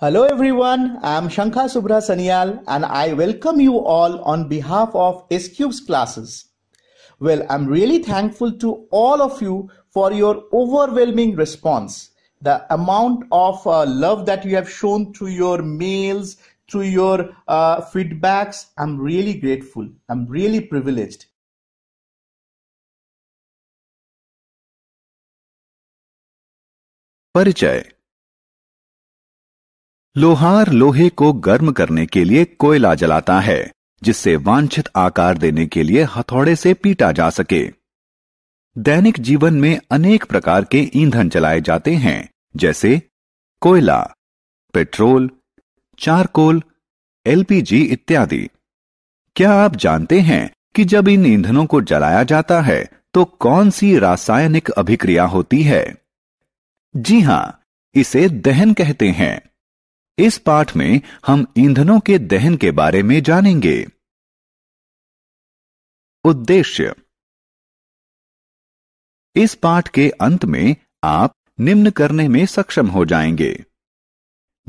Hello everyone, I am Shankha Subra Sanyal and I welcome you all on behalf of S Cube's classes. Well, I'm really thankful to all of you for your overwhelming response. The amount of uh, love that you have shown through your mails, through your uh, feedbacks, I'm really grateful. I'm really privileged. परिचय लोहार लोहे को गर्म करने के लिए कोयला जलाता है जिससे वांछित आकार देने के लिए हथौड़े से पीटा जा सके दैनिक जीवन में अनेक प्रकार के ईंधन जलाए जाते हैं जैसे कोयला पेट्रोल चारकोल एलपीजी इत्यादि क्या आप जानते हैं कि जब इन ईंधनों को जलाया जाता है तो कौन सी रासायनिक अभिक्रिया होती है जी हाँ इसे दहन कहते हैं इस पाठ में हम ईंधनों के दहन के बारे में जानेंगे उद्देश्य इस पाठ के अंत में आप निम्न करने में सक्षम हो जाएंगे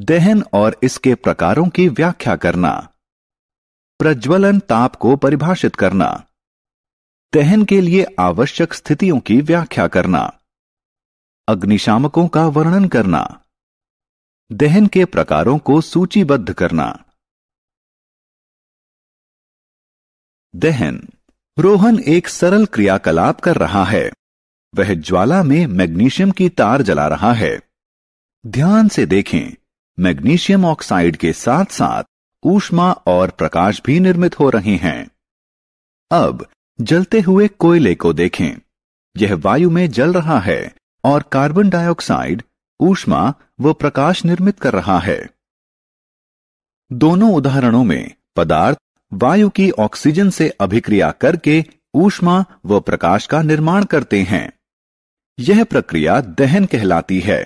दहन और इसके प्रकारों की व्याख्या करना प्रज्वलन ताप को परिभाषित करना दहन के लिए आवश्यक स्थितियों की व्याख्या करना अग्निशामकों का वर्णन करना दहन के प्रकारों को सूचीबद्ध करना दहन रोहन एक सरल क्रियाकलाप कर रहा है वह ज्वाला में मैग्नीशियम की तार जला रहा है ध्यान से देखें मैग्नीशियम ऑक्साइड के साथ साथ ऊष्मा और प्रकाश भी निर्मित हो रहे हैं अब जलते हुए कोयले को देखें यह वायु में जल रहा है और कार्बन डाइऑक्साइड ऊष्मा व प्रकाश निर्मित कर रहा है दोनों उदाहरणों में पदार्थ वायु की ऑक्सीजन से अभिक्रिया करके ऊष्मा व प्रकाश का निर्माण करते हैं यह प्रक्रिया दहन कहलाती है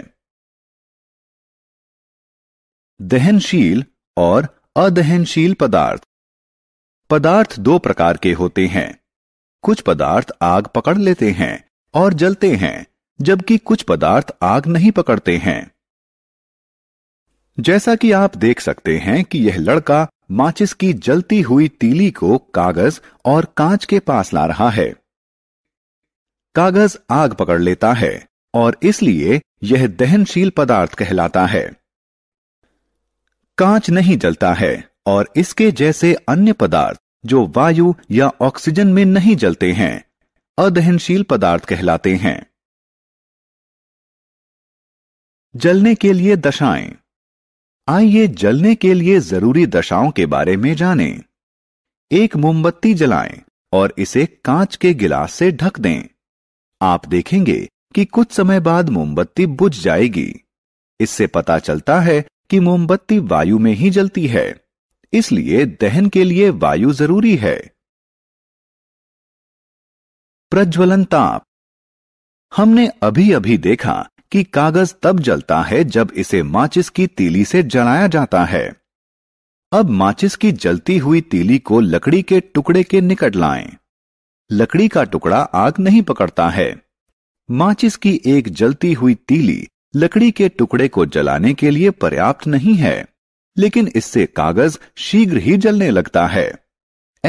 दहनशील और अदहनशील पदार्थ पदार्थ दो प्रकार के होते हैं कुछ पदार्थ आग पकड़ लेते हैं और जलते हैं जबकि कुछ पदार्थ आग नहीं पकड़ते हैं जैसा कि आप देख सकते हैं कि यह लड़का माचिस की जलती हुई तीली को कागज और कांच के पास ला रहा है कागज आग पकड़ लेता है और इसलिए यह दहनशील पदार्थ कहलाता है कांच नहीं जलता है और इसके जैसे अन्य पदार्थ जो वायु या ऑक्सीजन में नहीं जलते हैं अदहनशील पदार्थ कहलाते हैं जलने के लिए दशाएं आइए जलने के लिए जरूरी दशाओं के बारे में जानें। एक मोमबत्ती जलाएं और इसे कांच के गिलास से ढक दें आप देखेंगे कि कुछ समय बाद मोमबत्ती बुझ जाएगी इससे पता चलता है कि मोमबत्ती वायु में ही जलती है इसलिए दहन के लिए वायु जरूरी है प्रज्वलन ताप हमने अभी अभी देखा कि कागज तब जलता है जब इसे माचिस की तीली से जलाया जाता है अब माचिस की जलती हुई तीली को लकड़ी के टुकड़े के निकट लाएं। लकड़ी का टुकड़ा आग नहीं पकड़ता है माचिस की एक जलती हुई तीली लकड़ी के टुकड़े को जलाने के लिए पर्याप्त नहीं है लेकिन इससे कागज शीघ्र ही जलने लगता है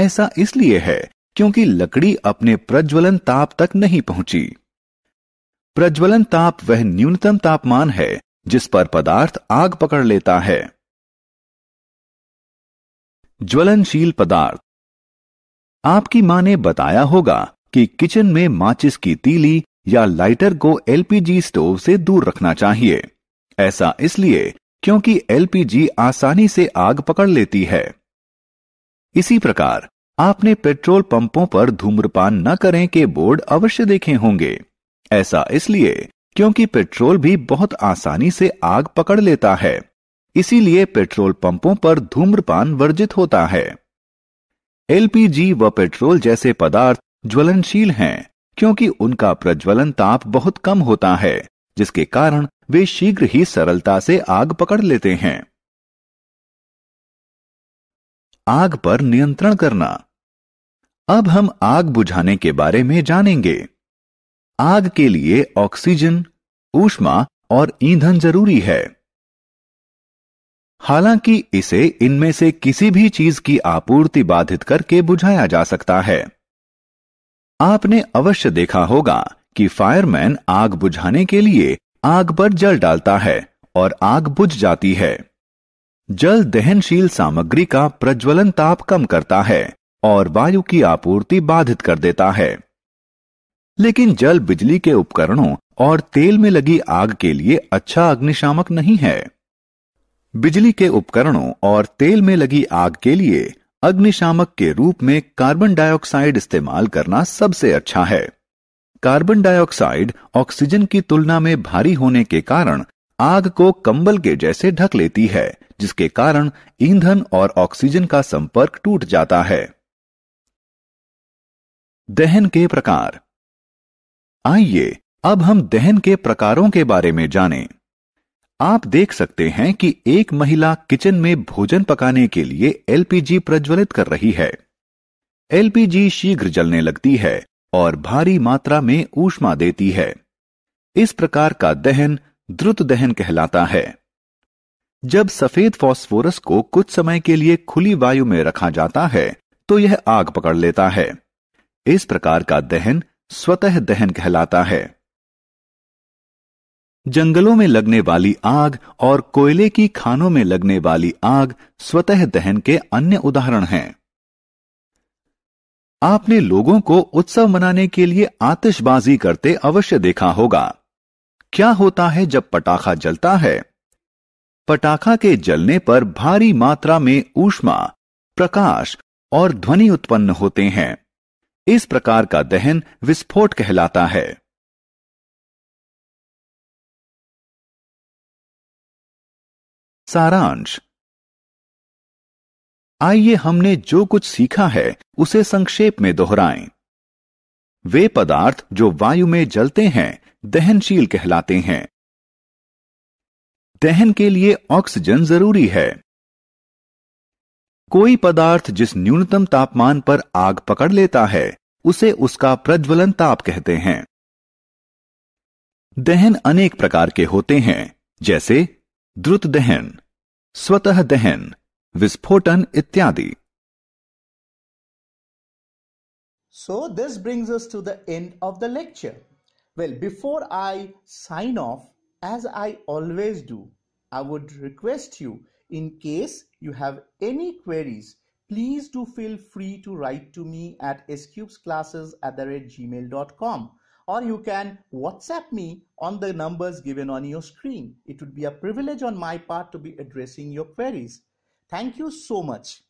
ऐसा इसलिए है क्योंकि लकड़ी अपने प्रज्वलन ताप तक नहीं पहुंची प्रज्वलन ताप वह न्यूनतम तापमान है जिस पर पदार्थ आग पकड़ लेता है ज्वलनशील पदार्थ आपकी मां ने बताया होगा कि किचन में माचिस की तीली या लाइटर को एलपीजी स्टोव से दूर रखना चाहिए ऐसा इसलिए क्योंकि एलपीजी आसानी से आग पकड़ लेती है इसी प्रकार आपने पेट्रोल पंपों पर धूम्रपान न करें के बोर्ड अवश्य देखे होंगे ऐसा इसलिए क्योंकि पेट्रोल भी बहुत आसानी से आग पकड़ लेता है इसीलिए पेट्रोल पंपों पर धूम्रपान वर्जित होता है एलपीजी व पेट्रोल जैसे पदार्थ ज्वलनशील हैं क्योंकि उनका प्रज्वलन ताप बहुत कम होता है जिसके कारण वे शीघ्र ही सरलता से आग पकड़ लेते हैं आग पर नियंत्रण करना अब हम आग बुझाने के बारे में जानेंगे आग के लिए ऑक्सीजन ऊष्मा और ईंधन जरूरी है हालांकि इसे इनमें से किसी भी चीज की आपूर्ति बाधित करके बुझाया जा सकता है आपने अवश्य देखा होगा कि फायरमैन आग बुझाने के लिए आग पर जल डालता है और आग बुझ जाती है जल दहनशील सामग्री का प्रज्वलन ताप कम करता है और वायु की आपूर्ति बाधित कर देता है लेकिन जल बिजली के उपकरणों और तेल में लगी आग के लिए अच्छा अग्निशामक नहीं है बिजली के उपकरणों और तेल में लगी आग के लिए अग्निशामक के रूप में कार्बन डाइऑक्साइड इस्तेमाल करना सबसे अच्छा है कार्बन डाइऑक्साइड ऑक्सीजन की तुलना में भारी होने के कारण आग को कंबल के जैसे ढक लेती है जिसके कारण ईंधन और ऑक्सीजन का संपर्क टूट जाता है दहन के प्रकार आइए अब हम दहन के प्रकारों के बारे में जानें। आप देख सकते हैं कि एक महिला किचन में भोजन पकाने के लिए एलपीजी प्रज्वलित कर रही है एलपीजी शीघ्र जलने लगती है और भारी मात्रा में ऊष्मा देती है इस प्रकार का दहन द्रुत दहन कहलाता है जब सफेद फास्फोरस को कुछ समय के लिए खुली वायु में रखा जाता है तो यह आग पकड़ लेता है इस प्रकार का दहन स्वतः दहन कहलाता है जंगलों में लगने वाली आग और कोयले की खानों में लगने वाली आग स्वतः दहन के अन्य उदाहरण हैं आपने लोगों को उत्सव मनाने के लिए आतिशबाजी करते अवश्य देखा होगा क्या होता है जब पटाखा जलता है पटाखा के जलने पर भारी मात्रा में ऊष्मा प्रकाश और ध्वनि उत्पन्न होते हैं इस प्रकार का दहन विस्फोट कहलाता है सारांश आइए हमने जो कुछ सीखा है उसे संक्षेप में दोहराएं। वे पदार्थ जो वायु में जलते हैं दहनशील कहलाते हैं दहन के लिए ऑक्सीजन जरूरी है कोई पदार्थ जिस न्यूनतम तापमान पर आग पकड़ लेता है उसे उसका प्रज्वलन ताप कहते हैं दहन अनेक प्रकार के होते हैं जैसे द्रुत दहन स्वतः दहन विस्फोटन इत्यादि so this brings us to the end of the lecture well before I sign off as I always do I would request you In case you have any queries, please do feel free to write to me at scubesclasses at the rate gmail.com or you can WhatsApp me on the numbers given on your screen. It would be a privilege on my part to be addressing your queries. Thank you so much.